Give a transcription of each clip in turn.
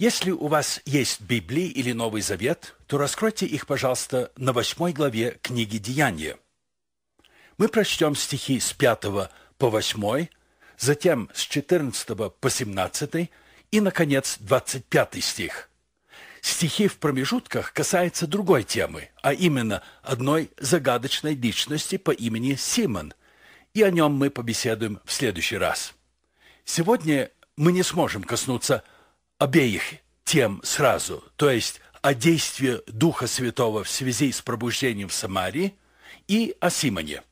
Если у вас есть Библия или Новый Завет, то раскройте их, пожалуйста, на восьмой главе книги «Деяния». Мы прочтем стихи с 5 по 8, затем с 14 по 17 и, наконец, 25 стих. Стихи в промежутках касаются другой темы, а именно одной загадочной личности по имени Симон, и о нем мы побеседуем в следующий раз. Сегодня мы не сможем коснуться – обеих тем сразу, то есть о действии Духа Святого в связи с пробуждением в Самарии и о Симоне.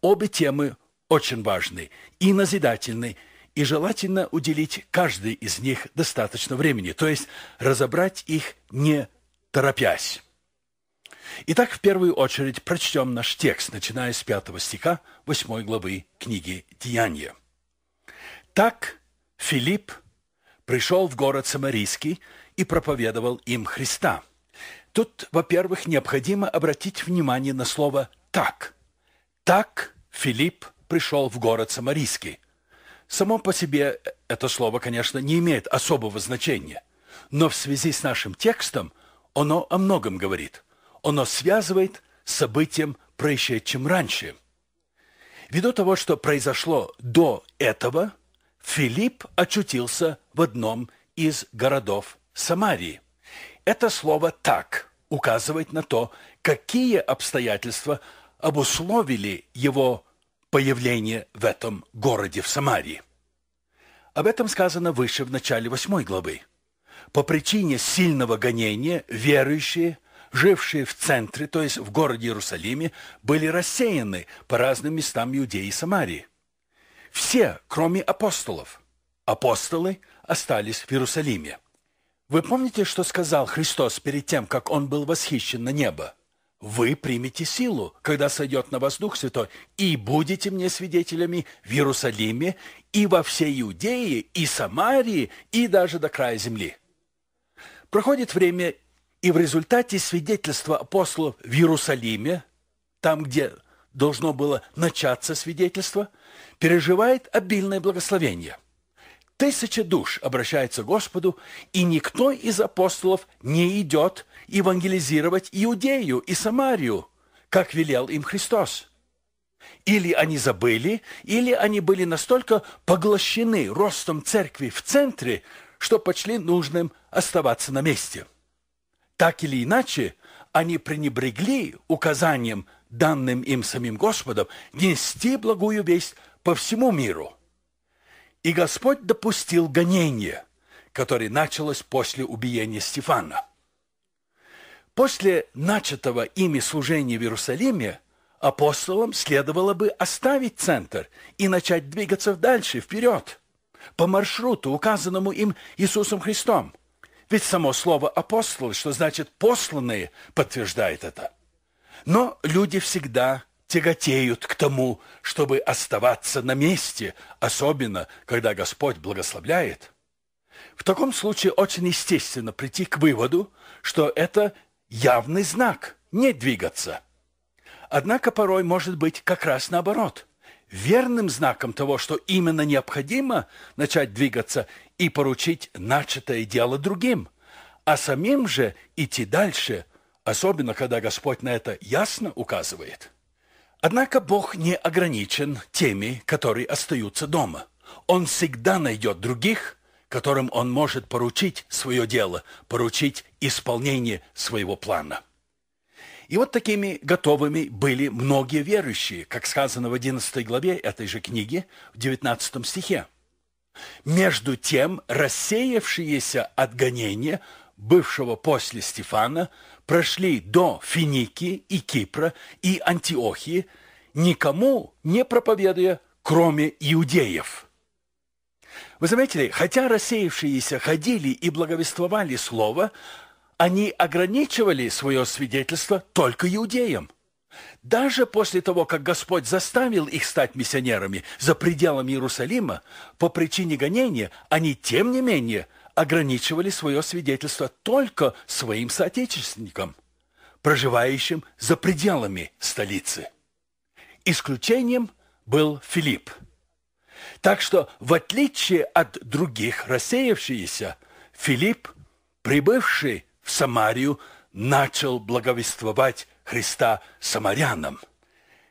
Обе темы очень важны и назидательны, и желательно уделить каждой из них достаточно времени, то есть разобрать их не торопясь. Итак, в первую очередь прочтем наш текст, начиная с 5 стиха 8 главы книги «Деяния». «Так Филипп пришел в город Самарийский и проповедовал им Христа. Тут, во-первых, необходимо обратить внимание на слово «так». «Так» Филипп пришел в город Самарийский. Само по себе это слово, конечно, не имеет особого значения, но в связи с нашим текстом оно о многом говорит. Оно связывает с событием, происшедшим раньше. Ввиду того, что произошло до этого – Филипп очутился в одном из городов Самарии. Это слово «так» указывает на то, какие обстоятельства обусловили его появление в этом городе в Самарии. Об этом сказано выше в начале 8 главы. По причине сильного гонения верующие, жившие в центре, то есть в городе Иерусалиме, были рассеяны по разным местам Иудеи и Самарии. Все, кроме апостолов. Апостолы остались в Иерусалиме. Вы помните, что сказал Христос перед тем, как он был восхищен на небо? Вы примете силу, когда сойдет на вас Дух Святой, и будете мне свидетелями в Иерусалиме и во всей Иудее, и Самарии, и даже до края земли. Проходит время, и в результате свидетельства апостолов в Иерусалиме, там, где должно было начаться свидетельство – переживает обильное благословение. Тысяча душ обращается к Господу, и никто из апостолов не идет евангелизировать Иудею и Самарию, как велел им Христос. Или они забыли, или они были настолько поглощены ростом церкви в центре, что почли нужным оставаться на месте. Так или иначе, они пренебрегли указанием данным им самим Господом, нести благую весть по всему миру. И Господь допустил гонение, которое началось после убиения Стефана. После начатого ими служения в Иерусалиме апостолам следовало бы оставить центр и начать двигаться дальше, вперед, по маршруту, указанному им Иисусом Христом. Ведь само слово апостолы, что значит «посланные», подтверждает это – но люди всегда тяготеют к тому, чтобы оставаться на месте, особенно когда Господь благословляет. В таком случае очень естественно прийти к выводу, что это явный знак не двигаться. Однако порой может быть как раз наоборот. Верным знаком того, что именно необходимо начать двигаться и поручить начатое дело другим, а самим же идти дальше – особенно когда Господь на это ясно указывает. Однако Бог не ограничен теми, которые остаются дома. Он всегда найдет других, которым он может поручить свое дело, поручить исполнение своего плана. И вот такими готовыми были многие верующие, как сказано в 11 главе этой же книги, в 19 стихе. Между тем, рассеявшиеся от гонения, бывшего после Стефана, прошли до Финики и Кипра и Антиохии, никому не проповедуя, кроме иудеев. Вы заметили, хотя рассеявшиеся ходили и благовествовали слово, они ограничивали свое свидетельство только иудеям. Даже после того, как Господь заставил их стать миссионерами за пределами Иерусалима, по причине гонения они, тем не менее, ограничивали свое свидетельство только своим соотечественникам, проживающим за пределами столицы. Исключением был Филипп. Так что, в отличие от других рассеявшиеся, Филипп, прибывший в Самарию, начал благовествовать Христа самарянам.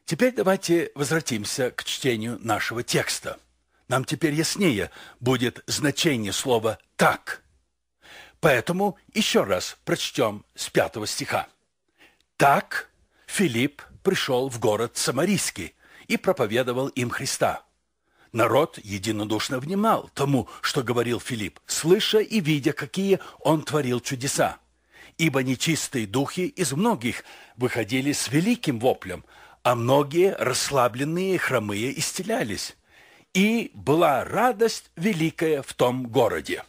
Теперь давайте возвратимся к чтению нашего текста. Нам теперь яснее будет значение слова «так». Поэтому еще раз прочтем с пятого стиха. «Так Филипп пришел в город Самарийский и проповедовал им Христа». Народ единодушно внимал тому, что говорил Филипп, слыша и видя, какие он творил чудеса. Ибо нечистые духи из многих выходили с великим воплем, а многие расслабленные и хромые исцелялись и была радость великая в том городе.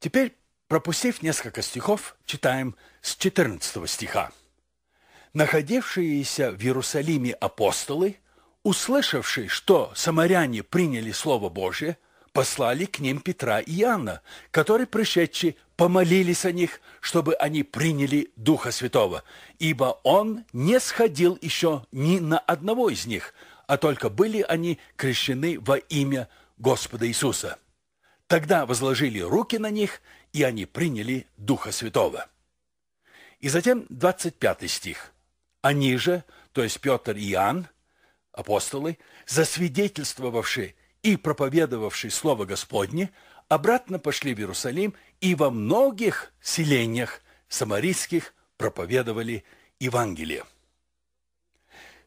Теперь, пропустив несколько стихов, читаем с 14 стиха. Находившиеся в Иерусалиме апостолы, услышавшие, что самаряне приняли Слово Божие, послали к ним Петра и Иоанна, которые, пришедшие, помолились о них, чтобы они приняли Духа Святого, ибо Он не сходил еще ни на одного из них – а только были они крещены во имя Господа Иисуса. Тогда возложили руки на них, и они приняли Духа Святого. И затем 25 стих. Они же, то есть Петр и Иоанн, апостолы, засвидетельствовавшие и проповедовавшие Слово Господне, обратно пошли в Иерусалим и во многих селениях самарийских проповедовали Евангелие.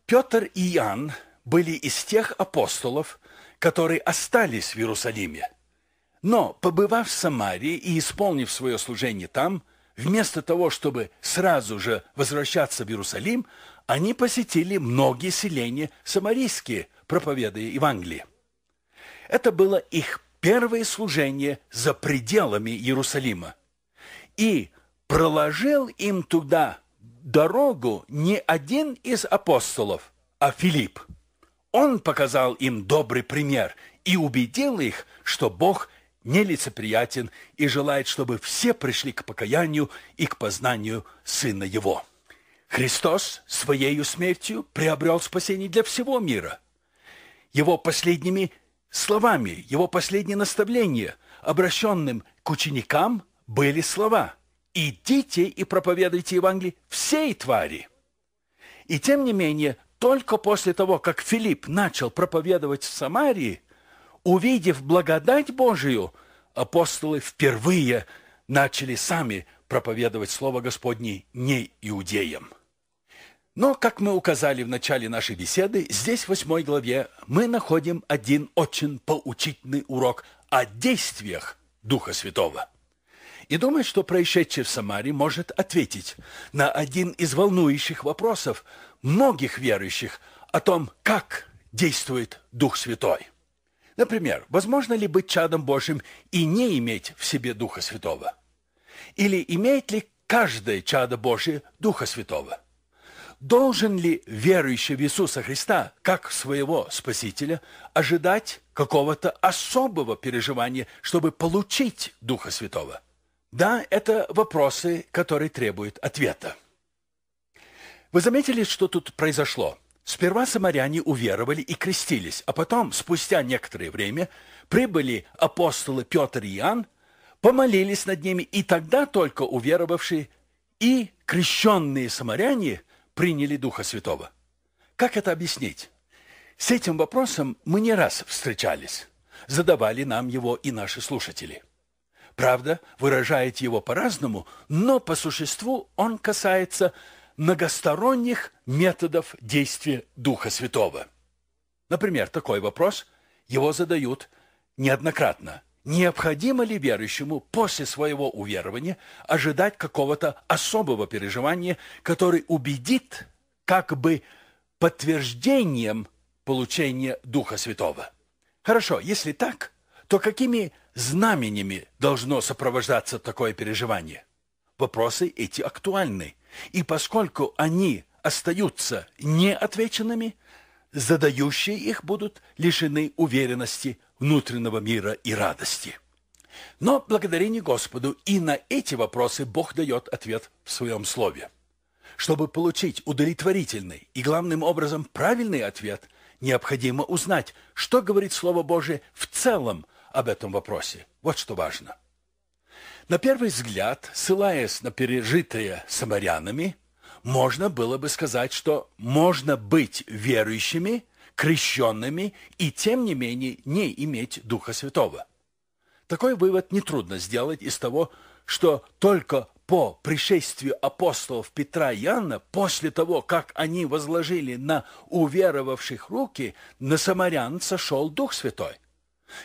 Петр и Иоанн были из тех апостолов, которые остались в Иерусалиме. Но, побывав в Самарии и исполнив свое служение там, вместо того, чтобы сразу же возвращаться в Иерусалим, они посетили многие селения самарийские, проповедуя Евангелие. Это было их первое служение за пределами Иерусалима. И проложил им туда дорогу не один из апостолов, а Филипп. Он показал им добрый пример и убедил их, что Бог нелицеприятен и желает, чтобы все пришли к покаянию и к познанию Сына Его. Христос Своею смертью приобрел спасение для всего мира. Его последними словами, Его последнее наставление, обращенным к ученикам, были слова «Идите и проповедуйте Евангелие всей твари». И тем не менее, только после того, как Филипп начал проповедовать в Самарии, увидев благодать Божию, апостолы впервые начали сами проповедовать Слово Господне не иудеям. Но, как мы указали в начале нашей беседы, здесь, в 8 главе, мы находим один очень поучительный урок о действиях Духа Святого – и думает, что происшедший в Самаре может ответить на один из волнующих вопросов многих верующих о том, как действует Дух Святой. Например, возможно ли быть чадом Божьим и не иметь в себе Духа Святого? Или имеет ли каждое чадо Божье Духа Святого? Должен ли верующий в Иисуса Христа, как своего Спасителя, ожидать какого-то особого переживания, чтобы получить Духа Святого? Да, это вопросы, которые требуют ответа. Вы заметили, что тут произошло? Сперва самаряне уверовали и крестились, а потом, спустя некоторое время, прибыли апостолы Петр и Иоанн, помолились над ними, и тогда только уверовавшие и крещенные самаряне приняли Духа Святого. Как это объяснить? С этим вопросом мы не раз встречались, задавали нам его и наши слушатели. Правда, выражает его по-разному, но по существу он касается многосторонних методов действия Духа Святого. Например, такой вопрос его задают неоднократно. Необходимо ли верующему после своего уверования ожидать какого-то особого переживания, который убедит как бы подтверждением получения Духа Святого? Хорошо, если так, то какими знаменями должно сопровождаться такое переживание. Вопросы эти актуальны, и поскольку они остаются неотвеченными, задающие их будут лишены уверенности внутреннего мира и радости. Но благодарение Господу и на эти вопросы Бог дает ответ в своем слове. Чтобы получить удовлетворительный и, главным образом, правильный ответ, необходимо узнать, что говорит Слово Божие в целом об этом вопросе. Вот что важно. На первый взгляд, ссылаясь на пережитое самарянами, можно было бы сказать, что можно быть верующими, крещенными и, тем не менее, не иметь Духа Святого. Такой вывод нетрудно сделать из того, что только по пришествию апостолов Петра и Иоанна, после того, как они возложили на уверовавших руки, на самарян сошел Дух Святой.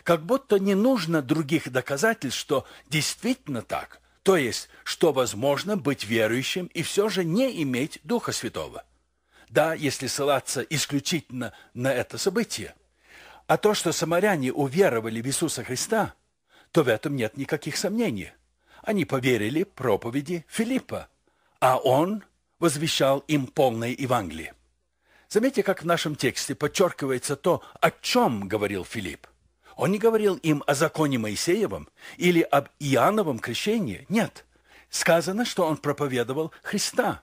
Как будто не нужно других доказательств, что действительно так, то есть, что возможно быть верующим и все же не иметь Духа Святого. Да, если ссылаться исключительно на это событие. А то, что самаряне уверовали в Иисуса Христа, то в этом нет никаких сомнений. Они поверили проповеди Филиппа, а он возвещал им полное Евангелие. Заметьте, как в нашем тексте подчеркивается то, о чем говорил Филипп. Он не говорил им о законе Моисеевом или об Иоанновом крещении. Нет. Сказано, что он проповедовал Христа.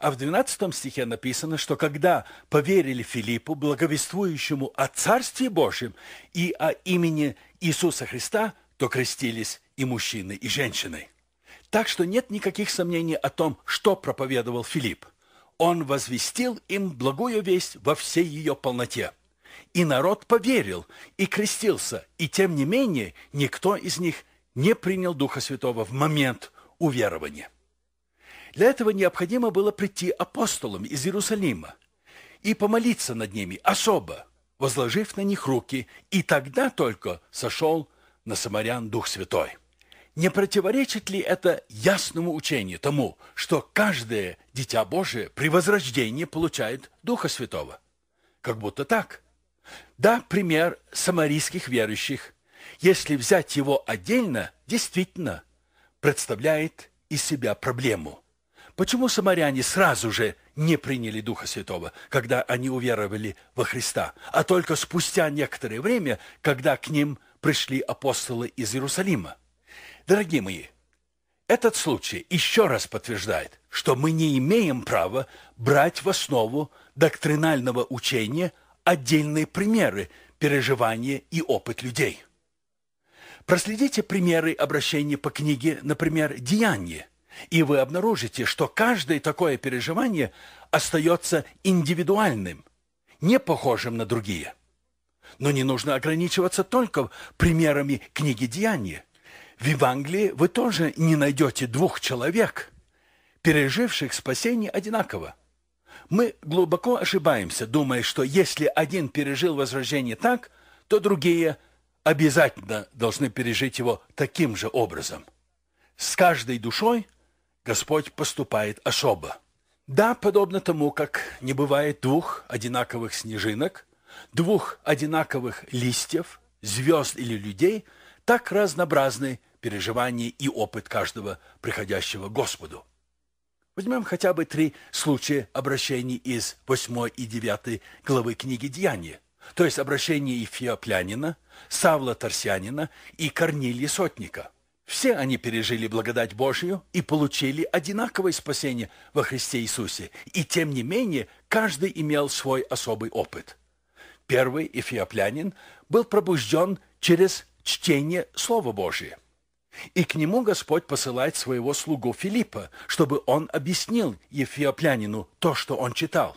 А в 12 стихе написано, что когда поверили Филиппу, благовествующему о Царстве Божьем и о имени Иисуса Христа, то крестились и мужчины, и женщины. Так что нет никаких сомнений о том, что проповедовал Филипп. Он возвестил им благую весть во всей ее полноте – и народ поверил, и крестился, и тем не менее никто из них не принял Духа Святого в момент уверования. Для этого необходимо было прийти апостолам из Иерусалима и помолиться над ними особо, возложив на них руки, и тогда только сошел на самарян Дух Святой. Не противоречит ли это ясному учению тому, что каждое дитя Божие при возрождении получает Духа Святого? Как будто так. Да, пример самарийских верующих, если взять его отдельно, действительно представляет из себя проблему. Почему самаряне сразу же не приняли Духа Святого, когда они уверовали во Христа, а только спустя некоторое время, когда к ним пришли апостолы из Иерусалима? Дорогие мои, этот случай еще раз подтверждает, что мы не имеем права брать в основу доктринального учения – отдельные примеры переживания и опыт людей. Проследите примеры обращения по книге, например, Деяния, и вы обнаружите, что каждое такое переживание остается индивидуальным, не похожим на другие. Но не нужно ограничиваться только примерами книги «Деяния». В Евангелии вы тоже не найдете двух человек, переживших спасение одинаково – мы глубоко ошибаемся, думая, что если один пережил возрождение так, то другие обязательно должны пережить его таким же образом. С каждой душой Господь поступает особо. Да, подобно тому, как не бывает двух одинаковых снежинок, двух одинаковых листьев, звезд или людей, так разнообразны переживания и опыт каждого приходящего Господу. Возьмем хотя бы три случая обращений из 8 и 9 главы книги «Деяния», то есть обращения Ефиоплянина, Савла Тарсянина и Корнилия Сотника. Все они пережили благодать Божию и получили одинаковое спасение во Христе Иисусе, и тем не менее каждый имел свой особый опыт. Первый эфиоплянин был пробужден через чтение Слова Божия. И к нему Господь посылает своего слугу Филиппа, чтобы он объяснил ефиоплянину то, что он читал.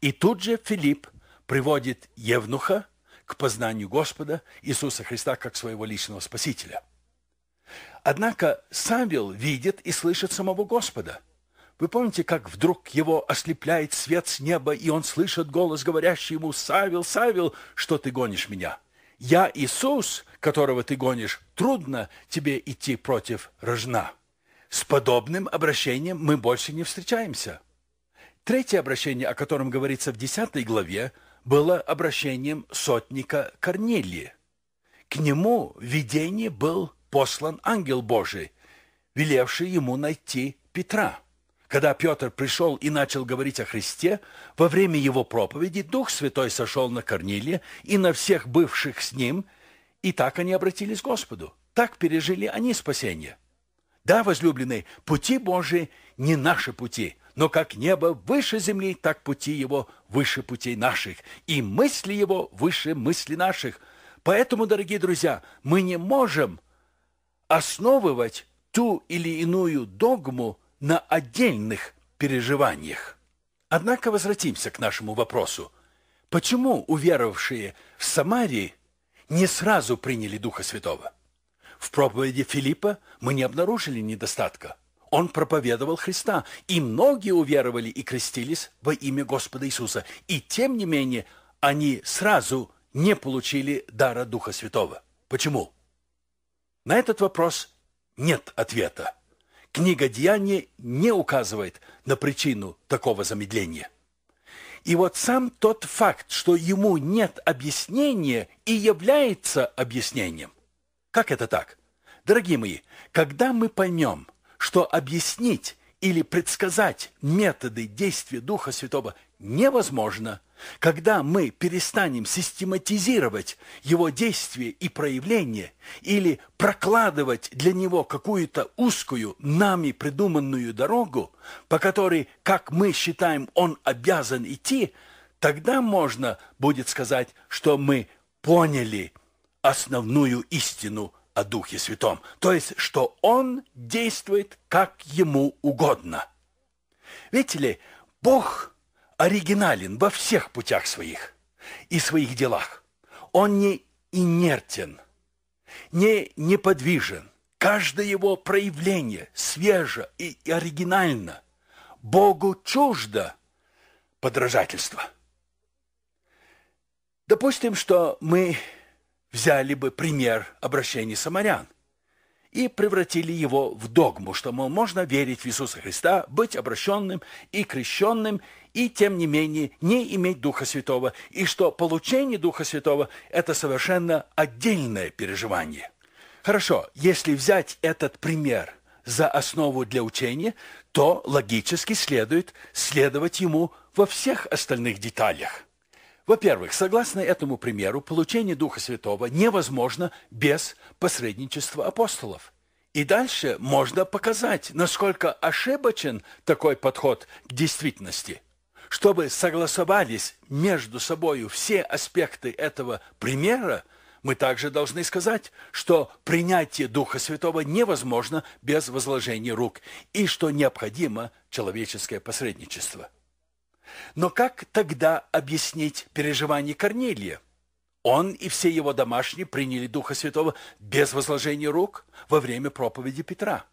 И тут же Филипп приводит Евнуха к познанию Господа Иисуса Христа как своего личного Спасителя. Однако Савел видит и слышит самого Господа. Вы помните, как вдруг его ослепляет свет с неба, и он слышит голос, говорящий ему «Савел, Савел, что ты гонишь меня?» «Я Иисус, которого ты гонишь, трудно тебе идти против рожна». С подобным обращением мы больше не встречаемся. Третье обращение, о котором говорится в 10 главе, было обращением сотника Корнилии. К нему в видении был послан ангел Божий, велевший ему найти Петра. Когда Петр пришел и начал говорить о Христе, во время его проповеди Дух Святой сошел на Корнилия и на всех бывших с ним, и так они обратились к Господу. Так пережили они спасение. Да, возлюбленные, пути Божии не наши пути, но как небо выше земли, так пути его выше путей наших, и мысли его выше мысли наших. Поэтому, дорогие друзья, мы не можем основывать ту или иную догму на отдельных переживаниях. Однако возвратимся к нашему вопросу. Почему уверовавшие в Самарии не сразу приняли Духа Святого? В проповеди Филиппа мы не обнаружили недостатка. Он проповедовал Христа, и многие уверовали и крестились во имя Господа Иисуса. И тем не менее, они сразу не получили дара Духа Святого. Почему? На этот вопрос нет ответа. Книга Деяний не указывает на причину такого замедления. И вот сам тот факт, что ему нет объяснения и является объяснением. Как это так? Дорогие мои, когда мы поймем, что объяснить или предсказать методы действия Духа Святого невозможно – когда мы перестанем систематизировать его действия и проявления или прокладывать для него какую-то узкую, нами придуманную дорогу, по которой, как мы считаем, он обязан идти, тогда можно будет сказать, что мы поняли основную истину о Духе Святом, то есть, что он действует как ему угодно. Видите ли, Бог – оригинален во всех путях своих и своих делах. Он не инертен, не неподвижен. Каждое его проявление свеже и оригинально. Богу чуждо подражательство. Допустим, что мы взяли бы пример обращения самарян – и превратили его в догму, что, мол, можно верить в Иисуса Христа, быть обращенным и крещенным, и, тем не менее, не иметь Духа Святого, и что получение Духа Святого – это совершенно отдельное переживание. Хорошо, если взять этот пример за основу для учения, то логически следует следовать ему во всех остальных деталях. Во-первых, согласно этому примеру, получение Духа Святого невозможно без посредничества апостолов. И дальше можно показать, насколько ошибочен такой подход к действительности. Чтобы согласовались между собой все аспекты этого примера, мы также должны сказать, что принятие Духа Святого невозможно без возложения рук и что необходимо человеческое посредничество. Но как тогда объяснить переживания Корнилия? Он и все его домашние приняли Духа Святого без возложения рук во время проповеди Петра.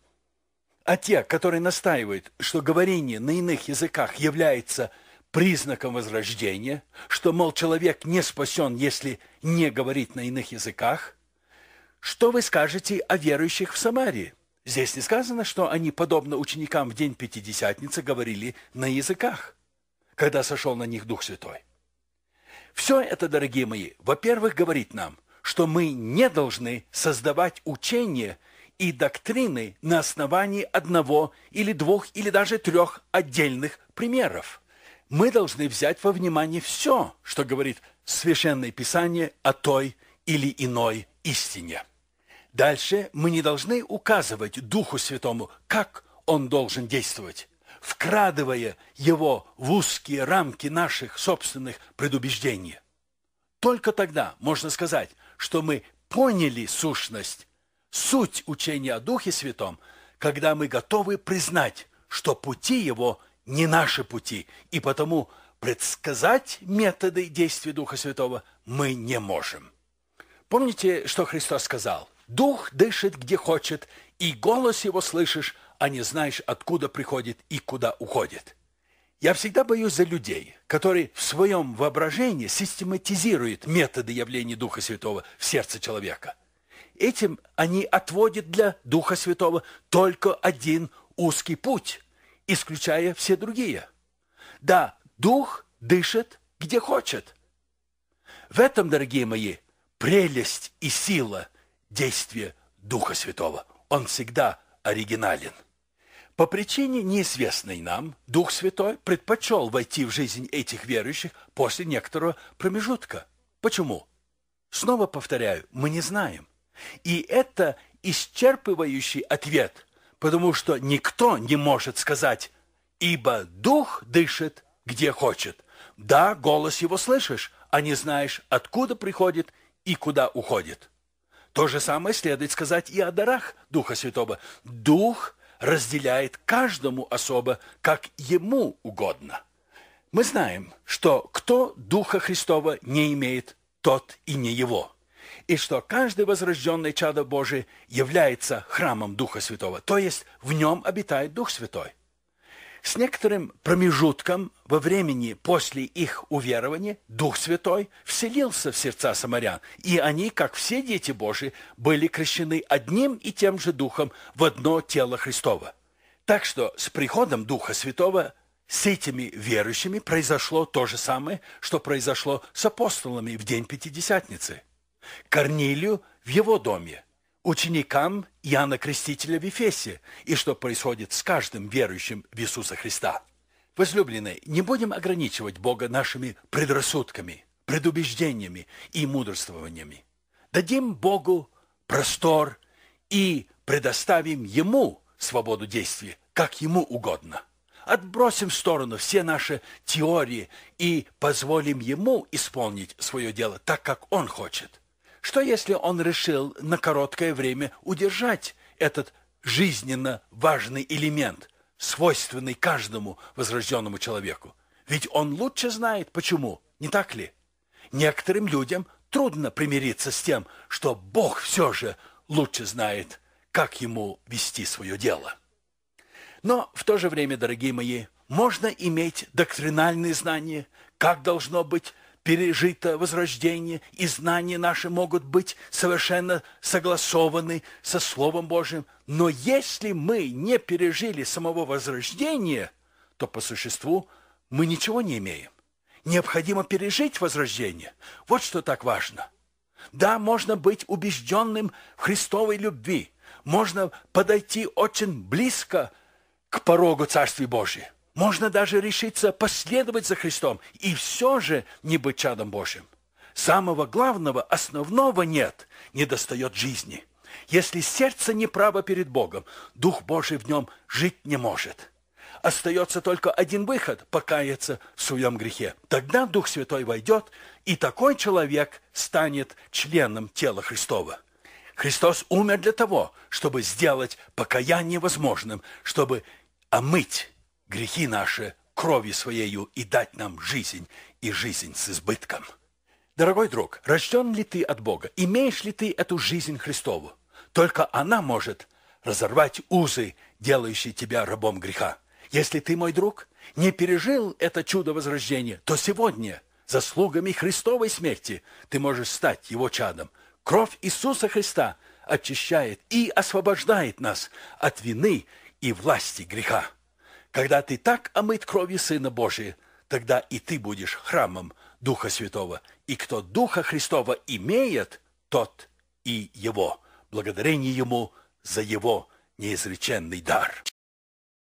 А те, которые настаивают, что говорение на иных языках является признаком возрождения, что, мол, человек не спасен, если не говорит на иных языках, что вы скажете о верующих в Самарии? Здесь не сказано, что они, подобно ученикам в день Пятидесятницы, говорили на языках когда сошел на них Дух Святой. Все это, дорогие мои, во-первых, говорит нам, что мы не должны создавать учения и доктрины на основании одного или двух или даже трех отдельных примеров. Мы должны взять во внимание все, что говорит Священное Писание о той или иной истине. Дальше мы не должны указывать Духу Святому, как он должен действовать, вкрадывая его в узкие рамки наших собственных предубеждений. Только тогда можно сказать, что мы поняли сущность, суть учения о Духе Святом, когда мы готовы признать, что пути его не наши пути, и потому предсказать методы действия Духа Святого мы не можем. Помните, что Христос сказал? «Дух дышит, где хочет, и голос его слышишь, а не знаешь, откуда приходит и куда уходит. Я всегда боюсь за людей, которые в своем воображении систематизируют методы явления Духа Святого в сердце человека. Этим они отводят для Духа Святого только один узкий путь, исключая все другие. Да, Дух дышит где хочет. В этом, дорогие мои, прелесть и сила действия Духа Святого. Он всегда оригинален. По причине, неизвестной нам, Дух Святой предпочел войти в жизнь этих верующих после некоторого промежутка. Почему? Снова повторяю, мы не знаем. И это исчерпывающий ответ, потому что никто не может сказать, ибо Дух дышит, где хочет. Да, голос его слышишь, а не знаешь, откуда приходит и куда уходит. То же самое следует сказать и о дарах Духа Святого. Дух разделяет каждому особо, как ему угодно. Мы знаем, что кто Духа Христова не имеет, тот и не его. И что каждый возрожденный чадо Божий является храмом Духа Святого, то есть в нем обитает Дух Святой. С некоторым промежутком во времени после их уверования Дух Святой вселился в сердца самарян, и они, как все дети Божии, были крещены одним и тем же Духом в одно тело Христова. Так что с приходом Духа Святого с этими верующими произошло то же самое, что произошло с апостолами в день Пятидесятницы. Корнилию в его доме, ученикам Иоанна Крестителя в Ефесе и что происходит с каждым верующим в Иисуса Христа. Возлюбленные, не будем ограничивать Бога нашими предрассудками, предубеждениями и мудрствованиями. Дадим Богу простор и предоставим Ему свободу действий, как Ему угодно. Отбросим в сторону все наши теории и позволим Ему исполнить свое дело так, как Он хочет – что если он решил на короткое время удержать этот жизненно важный элемент, свойственный каждому возрожденному человеку? Ведь он лучше знает, почему, не так ли? Некоторым людям трудно примириться с тем, что Бог все же лучше знает, как ему вести свое дело. Но в то же время, дорогие мои, можно иметь доктринальные знания, как должно быть пережито возрождение и знания наши могут быть совершенно согласованы со Словом Божьим. Но если мы не пережили самого возрождения, то по существу мы ничего не имеем. Необходимо пережить возрождение. Вот что так важно. Да, можно быть убежденным в Христовой любви. Можно подойти очень близко к порогу Царствия Божьего. Можно даже решиться последовать за Христом и все же не быть чадом Божьим. Самого главного, основного нет, не достает жизни. Если сердце неправо перед Богом, Дух Божий в нем жить не может. Остается только один выход – покаяться в своем грехе. Тогда Дух Святой войдет, и такой человек станет членом тела Христова. Христос умер для того, чтобы сделать покаяние возможным, чтобы омыть грехи наши крови своею и дать нам жизнь, и жизнь с избытком. Дорогой друг, рожден ли ты от Бога? Имеешь ли ты эту жизнь Христову? Только она может разорвать узы, делающие тебя рабом греха. Если ты, мой друг, не пережил это чудо возрождения, то сегодня заслугами Христовой смерти ты можешь стать его чадом. Кровь Иисуса Христа очищает и освобождает нас от вины и власти греха. Когда ты так омыт кровью Сына Божия, тогда и ты будешь храмом Духа Святого. И кто Духа Христова имеет, тот и его. Благодарение ему за его неизреченный дар.